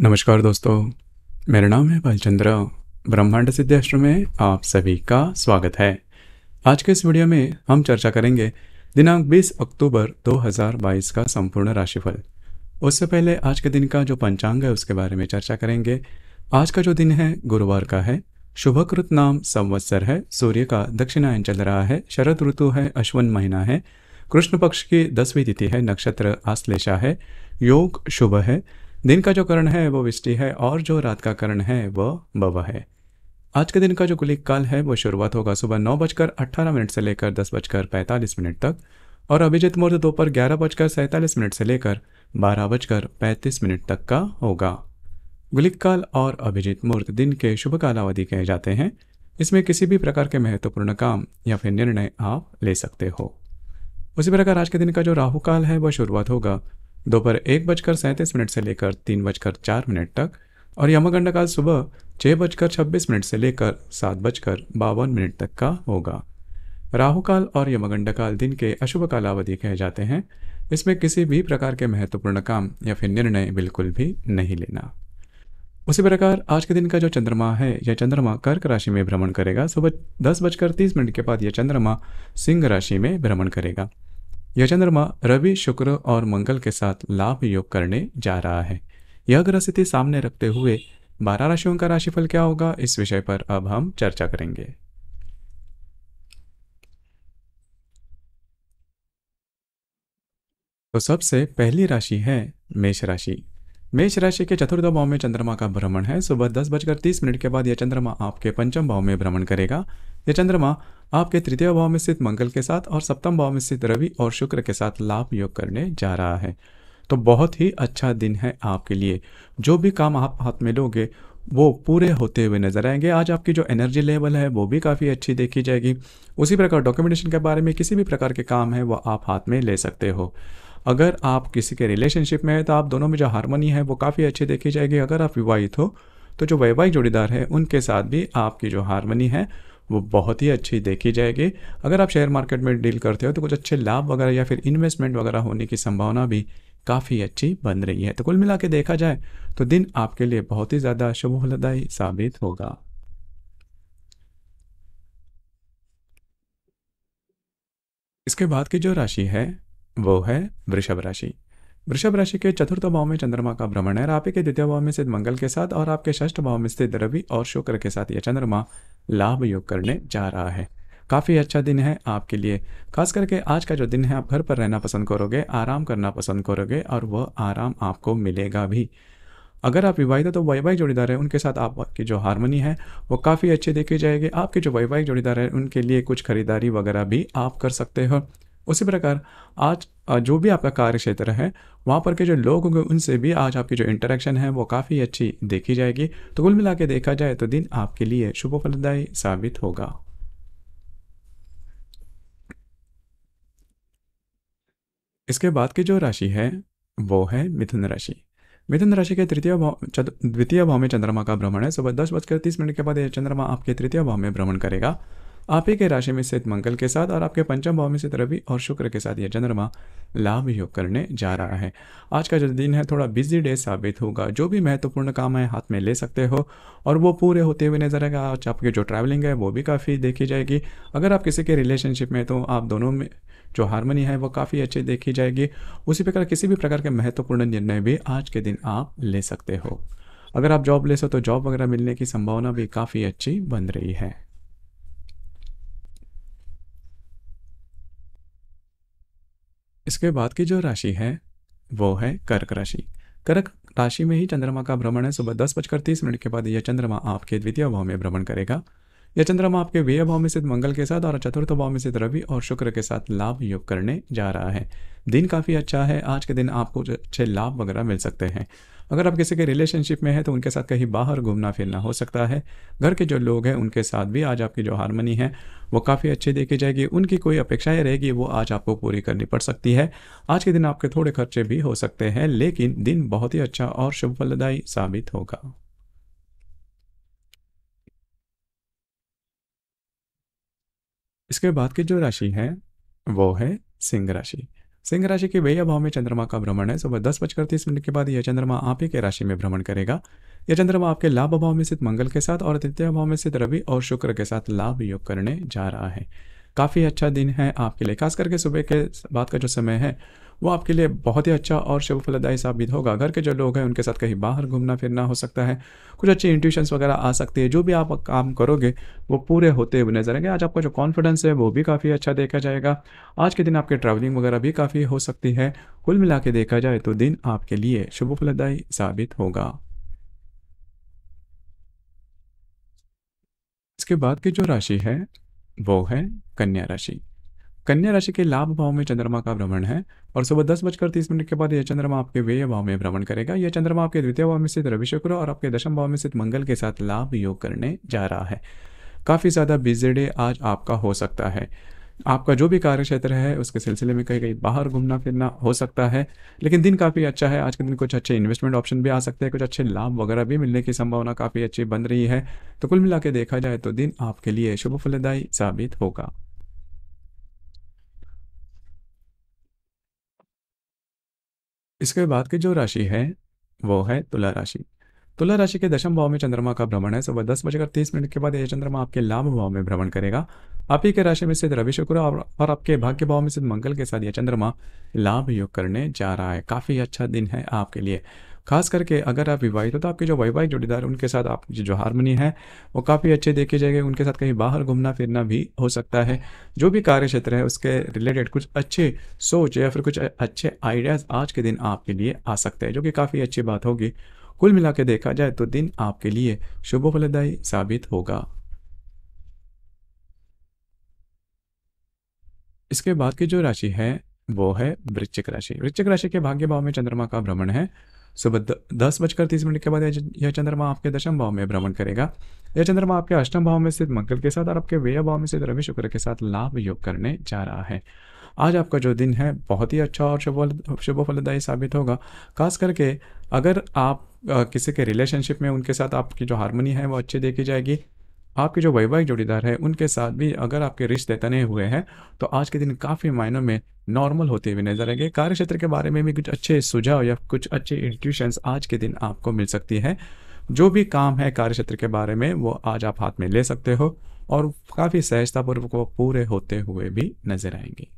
नमस्कार दोस्तों मेरा नाम है बालचंद्र ब्रह्मांड सिद्धाश्रम में आप सभी का स्वागत है आज के इस वीडियो में हम चर्चा करेंगे दिनांक 20 अक्टूबर 2022 का संपूर्ण राशिफल उससे पहले आज के दिन का जो पंचांग है उसके बारे में चर्चा करेंगे आज का जो दिन है गुरुवार का है शुभकृत नाम संवत्सर है सूर्य का दक्षिणायन चल रहा है शरद ऋतु है अश्वन महीना है कृष्ण पक्ष की दसवीं तिथि है नक्षत्र आश्लेषा है योग शुभ है दिन का जो करण है वो विष्टि है और जो रात का करण है वो बब है आज के दिन का जो कुलिक काल है वो शुरुआत होगा सुबह नौ बजकर अट्ठारह मिनट से लेकर दस बजकर पैंतालीस मिनट तक और अभिजित मुहूर्त दोपहर ग्यारह बजकर सैंतालीस मिनट से लेकर बारह बजकर पैंतीस मिनट तक का होगा गुलिक काल और अभिजित मुहूर्त दिन के शुभ कालावधि कहे जाते हैं इसमें किसी भी प्रकार के महत्वपूर्ण काम या फिर निर्णय आप ले सकते हो उसी प्रकार आज के दिन का जो राहु काल है वह शुरुआत होगा दोपहर एक बजकर सैंतीस मिनट से लेकर तीन बजकर चार मिनट तक और यमगंडा काल सुबह छः बजकर छब्बीस मिनट से लेकर सात बजकर बावन मिनट तक का होगा राहु काल और यमगंडा काल दिन के अशुभ कालावधि कहे जाते हैं इसमें किसी भी प्रकार के महत्वपूर्ण काम या फिर निर्णय बिल्कुल भी नहीं लेना उसी प्रकार आज के दिन का जो चंद्रमा है यह चंद्रमा कर्क राशि में भ्रमण करेगा सुबह दस बजकर तीस मिनट के बाद यह चंद्रमा सिंह राशि में भ्रमण करेगा यह चंद्रमा रवि शुक्र और मंगल के साथ लाभ योग करने जा रहा है यह ग्रह स्थिति सामने रखते हुए बारह राशियों का राशिफल क्या होगा इस विषय पर अब हम चर्चा करेंगे तो सबसे पहली राशि है मेष राशि मेष राशि के चतुर्थ भाव में चंद्रमा का भ्रमण है सुबह दस बजकर तीस मिनट के बाद यह चंद्रमा आपके पंचम भाव में भ्रमण करेगा यह चंद्रमा आपके तृतीय भाव में स्थित मंगल के साथ और सप्तम भाव में स्थित रवि और शुक्र के साथ लाभ योग करने जा रहा है तो बहुत ही अच्छा दिन है आपके लिए जो भी काम आप हाथ में लोगे वो पूरे होते हुए नजर आएंगे आज आपकी जो एनर्जी लेवल है वो भी काफ़ी अच्छी देखी जाएगी उसी प्रकार डॉक्यूमेंटेशन के बारे में किसी भी प्रकार के काम है वह आप हाथ में ले सकते हो अगर आप किसी के रिलेशनशिप में है तो आप दोनों में जो हारमोनी है वो काफ़ी अच्छी देखी जाएगी अगर आप विवाहित हो तो जो वैवाहिक जोड़ीदार है उनके साथ भी आपकी जो हारमोनी है वो बहुत ही अच्छी देखी जाएगी अगर आप शेयर मार्केट में डील करते हो तो कुछ अच्छे लाभ वगैरह या फिर इन्वेस्टमेंट वगैरह होने की संभावना भी काफ़ी अच्छी बन रही है तो कुल मिला के देखा जाए तो दिन आपके लिए बहुत ही ज़्यादा शुभलदायी साबित होगा इसके बाद की जो राशि है वो है वृषभ राशि वृषभ राशि के चतुर्थ भाव में चंद्रमा का भ्रमण है रापे के द्वितीय भाव में स्थित मंगल के साथ और आपके षष्ठ भाव में स्थित रवि और शुक्र के साथ यह चंद्रमा लाभ योग करने जा रहा है काफ़ी अच्छा दिन है आपके लिए खास करके आज का जो दिन है आप घर पर रहना पसंद करोगे आराम करना पसंद करोगे और वह आराम आपको मिलेगा भी अगर आप विवाहित हो तो वैवाहिक जोड़ीदार है उनके साथ आपकी जो हारमोनी है वो काफ़ी अच्छी देखी जाएगी आपके जो वैवाहिक जोड़ीदार है उनके लिए कुछ खरीदारी वगैरह भी आप कर सकते हो उसी प्रकार आज जो भी आपका कार्य क्षेत्र है वहाँ पर के जो लोग होंगे उनसे भी आज आपकी जो इंटरेक्शन है वो काफ़ी अच्छी देखी जाएगी तो कुल मिला के देखा जाए तो दिन आपके लिए शुभ फलदायी साबित होगा इसके बाद की जो राशि है वो है मिथुन राशि मिथुन राशि के तृतीय भाव द्वितीय भाव में चंद्रमा का भ्रमण है सुबह दस बजकर तीस मिनट के बाद यह चंद्रमा आपके तृतीय भाव में भ्रमण करेगा आप ही के राशि में स्थित मंगल के साथ और आपके पंचम भाव में स्थित रवि और शुक्र के साथ यह चंद्रमा लाभ योग करने जा रहा है आज का जो दिन है थोड़ा बिजी डे साबित होगा जो भी महत्वपूर्ण काम है हाथ में ले सकते हो और वो पूरे होते हुए नजर आएगा आज आपकी जो ट्रैवलिंग है वो भी काफ़ी देखी जाएगी अगर आप किसी के रिलेशनशिप में तो आप दोनों में जो हारमोनी है वो काफ़ी अच्छी देखी जाएगी उसी प्रकार किसी भी प्रकार के महत्वपूर्ण निर्णय भी आज के दिन आप ले सकते हो अगर आप जॉब ले सो तो जॉब वगैरह मिलने की संभावना भी काफ़ी अच्छी बन रही है इसके बाद की जो राशि है वो है कर्क राशि कर्क राशि में ही चंद्रमा का भ्रमण है सुबह दस बजकर तीस मिनट के बाद यह चंद्रमा आपके द्वितीय भाव में भ्रमण करेगा यह चंद्रमा आपके व्यय भाव में स्थित मंगल के साथ और चतुर्थ भाव में स्थित रवि और शुक्र के साथ लाभ योग करने जा रहा है दिन काफ़ी अच्छा है आज के दिन आपको अच्छे लाभ वगैरह मिल सकते हैं अगर आप किसी के रिलेशनशिप में है तो उनके साथ कहीं बाहर घूमना फिरना हो सकता है घर के जो लोग हैं उनके साथ भी आज आपकी जो हारमोनी है वो काफ़ी अच्छी देखी जाएगी उनकी कोई अपेक्षाएं रहेगी वो आज आपको पूरी करनी पड़ सकती है आज के दिन आपके थोड़े खर्चे भी हो सकते हैं लेकिन दिन बहुत ही अच्छा और शुभ फलदायी साबित होगा इसके बाद की जो राशि है वो है सिंह राशि सिंह राशि के भैया भाव में चंद्रमा का भ्रमण है सुबह दस बजकर तीस मिनट के बाद यह चंद्रमा आप ही के राशि में भ्रमण करेगा यह चंद्रमा आपके लाभ भाव में स्थित मंगल के साथ और तृतीय भाव में स्थित रवि और शुक्र के साथ लाभ योग करने जा रहा है काफ़ी अच्छा दिन है आपके लिए खास करके सुबह के बाद का जो समय है वो आपके लिए बहुत ही अच्छा और शुभ फलदायी साबित होगा घर के जो लोग हैं उनके साथ कहीं बाहर घूमना फिरना हो सकता है कुछ अच्छे इंट्यूशंस वगैरह आ सकती है जो भी आप काम करोगे वो पूरे होते हुए नजर आएंगे आज आपका जो कॉन्फिडेंस है वो भी काफ़ी अच्छा देखा जाएगा आज के दिन आपके ट्रैवलिंग वगैरह भी काफ़ी हो सकती है कुल मिला के देखा जाए तो दिन आपके लिए शुभ फलदायी साबित होगा इसके बाद की जो राशि है वो है कन्या राशि कन्या राशि के लाभ भाव में चंद्रमा का भ्रमण है और सुबह दस बजकर तीस मिनट के बाद यह चंद्रमा आपके व्यय भाव में भ्रमण करेगा यह चंद्रमा आपके द्वितीय भाव में स्थित रवि शुक्र और आपके दशम भाव में स्थित मंगल के साथ लाभ योग करने जा रहा है काफ़ी ज़्यादा बिजी डे आज आपका हो सकता है आपका जो भी कार्य क्षेत्र है उसके सिलसिले में कहीं कहीं बाहर घूमना फिरना हो सकता है लेकिन दिन काफ़ी अच्छा है आज के दिन कुछ अच्छे इन्वेस्टमेंट ऑप्शन भी आ सकते हैं कुछ अच्छे लाभ वगैरह भी मिलने की संभावना काफ़ी अच्छी बन रही है तो कुल मिला देखा जाए तो दिन आपके लिए शुभ फलदायी साबित होगा इसके बाद की जो राशि है वो है तुला राशि तुला राशि के दशम भाव में चंद्रमा का भ्रमण है सुबह दस बजकर तीस मिनट के बाद यह चंद्रमा आपके लाभ भाव में भ्रमण करेगा आप ही के राशि में स्थित रवि शुक्र और आपके भाग्य भाव में स्थित मंगल के साथ यह चंद्रमा लाभ योग करने जा रहा है काफ़ी अच्छा दिन है आपके लिए खास करके अगर आप विवाहित हो तो आपके जो वैवाहिक जोड़ीदार उनके साथ आप जो हारमोनी है वो काफ़ी अच्छे देखे जाएंगे उनके साथ कहीं बाहर घूमना फिरना भी हो सकता है जो भी कार्य क्षेत्र है उसके रिलेटेड कुछ अच्छे सोच या फिर कुछ अच्छे आइडियाज़ आज के दिन आपके लिए आ सकते हैं जो कि काफ़ी अच्छी बात होगी कुल मिला के देखा जाए तो दिन आपके लिए शुभ फलदायी साबित होगा इसके बाद की जो राशि है वो है वृश्चिक राशि वृश्चिक राशि के भाग्य भाव में चंद्रमा का भ्रमण है सुबह दस बजकर तीस मिनट के बाद यह चंद्रमा आपके दशम भाव में भ्रमण करेगा यह चंद्रमा आपके अष्टम भाव में स्थित मंगल के साथ और आपके व्यय भाव में स्थित रवि शुक्र के साथ लाभ योग करने जा रहा है आज आपका जो दिन है बहुत ही अच्छा और शुभ शुभ फलदायी साबित होगा खास करके अगर आप किसी के रिलेशनशिप में उनके साथ आपकी जो हारमोनी है वो अच्छी देखी जाएगी आपके जो वैवाहिक जोड़ीदार है उनके साथ भी अगर आपके रिश्ते तने हुए हैं तो आज के दिन काफ़ी मायनों में नॉर्मल होते हुए नजर आएंगे कार्य क्षेत्र के बारे में भी कुछ अच्छे सुझाव या कुछ अच्छे इंस्टीट्यूशन आज के दिन आपको मिल सकती है जो भी काम है कार्य क्षेत्र के बारे में वो आज आप हाथ में ले सकते हो और काफ़ी सहजतापूर्वक वो पूरे होते हुए भी नजर आएंगे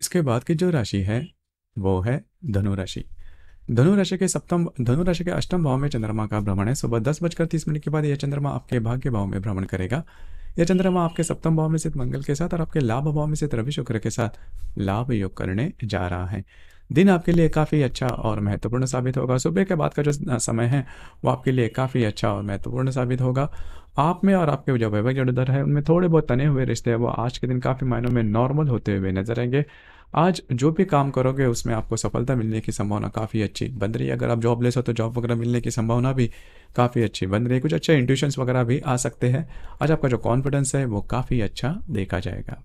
इसके बाद की जो राशि है वो है धनु राशि धनु राशि के सप्तम धनु राशि के अष्टम भाव में चंद्रमा का भ्रमण है सुबह दस बजकर तीस मिनट के बाद यह चंद्रमा आपके भाग्य भाव में भ्रमण करेगा यह चंद्रमा आपके सप्तम भाव में स्थित मंगल के साथ और आपके लाभ भाव में स्थित रवि शुक्र के साथ लाभ योग करने जा रहा है दिन आपके लिए काफ़ी अच्छा और महत्वपूर्ण साबित होगा सुबह के बाद का जो समय है वो आपके लिए काफ़ी अच्छा और महत्वपूर्ण साबित होगा आप में और आपके जो वैवाहिक जोड़ेदार है उनमें थोड़े बहुत तने हुए रिश्ते हैं वो आज के दिन काफ़ी मायनों में नॉर्मल होते हुए नजर आएंगे आज जो भी काम करोगे उसमें आपको सफलता मिलने की संभावना काफ़ी अच्छी बन रही है अगर आप जॉब ले हो तो जॉब वगैरह मिलने की संभावना भी काफ़ी अच्छी बन रही है कुछ अच्छे इंट्यूशंस वगैरह भी आ सकते हैं आज आपका जो कॉन्फिडेंस है वो काफ़ी अच्छा देखा जाएगा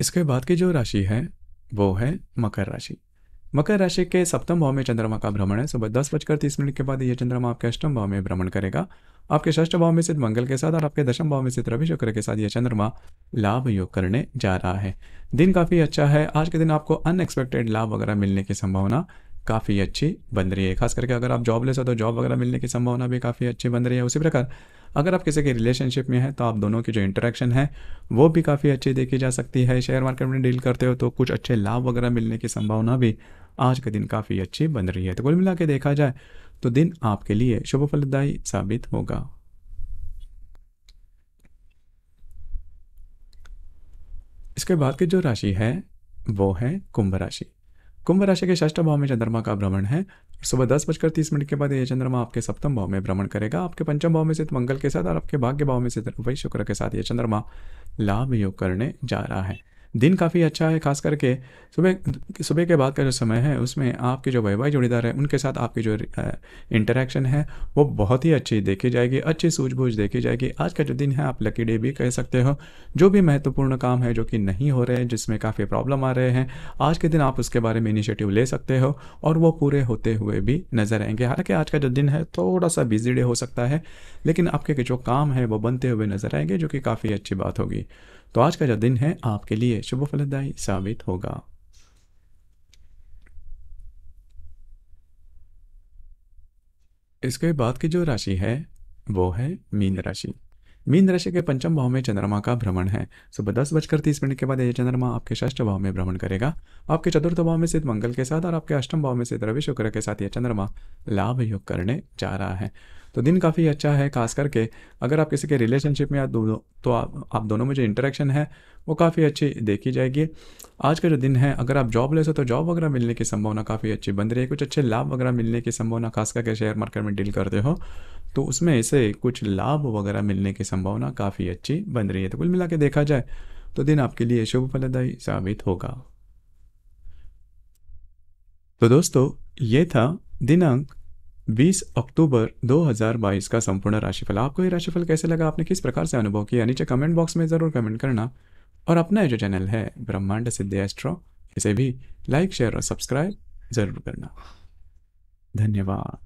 इसके बाद की जो राशि है वो है मकर राशि मकर राशि के सप्तम भाव में चंद्रमा का भ्रमण है सुबह दस बजकर तीस मिनट के बाद यह चंद्रमा आपके अष्टम भाव में भ्रमण करेगा आपके षष्ठ भाव में स्थित मंगल के साथ और आपके दशम भाव में स्थित रवि शुक्र के साथ यह चंद्रमा लाभ योग करने जा रहा है दिन काफ़ी अच्छा है आज के दिन आपको अनएक्सपेक्टेड लाभ वगैरह मिलने की संभावना काफ़ी अच्छी बन रही है खास करके अगर आप जॉबलेस हो तो जॉब वगैरह मिलने की संभावना भी काफ़ी अच्छी बन रही है उसी प्रकार अगर आप किसी के रिलेशनशिप में हैं तो आप दोनों की जो इंटरेक्शन है वो भी काफ़ी अच्छी देखी जा सकती है शेयर मार्केट में डील करते हो तो कुछ अच्छे लाभ वगैरह मिलने की संभावना भी आज के दिन काफ़ी अच्छी बन रही है तो कुल मिला के देखा जाए तो दिन आपके लिए शुभ फलदायी साबित होगा इसके बाद की जो राशि है वो है कुंभ राशि कुंभ राशि के षष्ठ भाव में चंद्रमा का भ्रमण है सुबह दस बजकर तीस मिनट के बाद यह चंद्रमा आपके सप्तम भाव में भ्रमण करेगा आपके पंचम भाव में स्थित तो मंगल के साथ और आपके भाग्य भाव में स्थित तो वही शुक्र के साथ यह चंद्रमा लाभ योग करने जा रहा है दिन काफ़ी अच्छा है खास करके सुबह सुबह के बाद का जो समय है उसमें आपके जो वैवाहिक जोड़ीदार है उनके साथ आपकी जो इंटरेक्शन है वो बहुत ही अच्छी देखी जाएगी अच्छी सूझबूझ देखी जाएगी आज का जो दिन है आप लकी डे भी कह सकते हो जो भी महत्वपूर्ण काम है जो कि नहीं हो रहे जिसमें काफ़ी प्रॉब्लम आ रहे हैं आज के दिन आप उसके बारे में इनिशिएटिव ले सकते हो और वो पूरे होते हुए भी नजर आएंगे हालांकि आज का जो दिन है थोड़ा सा बिजी डे हो सकता है लेकिन आपके जो काम है वो बनते हुए नजर आएंगे जो कि काफ़ी अच्छी बात होगी तो आज का जो दिन है आपके लिए शुभ फलदायी साबित होगा इसके बाद की जो राशि है वो है मीन राशि मीन राशि के पंचम भाव में चंद्रमा का भ्रमण है सुबह दस बजकर तीस मिनट के बाद यह चंद्रमा आपके षष्ठ भाव में भ्रमण करेगा आपके चतुर्थ भाव में सिद्ध मंगल के साथ और आपके अष्टम भाव में सिद्ध रवि शुक्र के साथ यह चंद्रमा लाभ योग करने जा रहा है तो दिन काफ़ी अच्छा है खास करके अगर आप किसी के रिलेशनशिप में या दोनों तो आप आप दोनों में जो इंटरेक्शन है वो काफ़ी अच्छी देखी जाएगी आज का जो दिन है अगर आप जॉब ले हो तो जॉब वगैरह मिलने की संभावना काफ़ी अच्छी बन रही है कुछ अच्छे लाभ वगैरह मिलने की संभावना खास करके शेयर मार्केट में डील करते हो तो उसमें से कुछ लाभ वगैरह मिलने की संभावना काफ़ी अच्छी बन रही है तो कुल मिला के देखा जाए तो दिन आपके लिए शुभ फलदायी साबित होगा तो दोस्तों ये था दिनांक 20 अक्टूबर 2022 का संपूर्ण राशिफल आपको ये राशिफल कैसे लगा आपने किस प्रकार से अनुभव किया नीचे कमेंट बॉक्स में ज़रूर कमेंट करना और अपना जो चैनल है ब्रह्मांड सिद्ध एस्ट्रो इसे भी लाइक शेयर और सब्सक्राइब ज़रूर करना धन्यवाद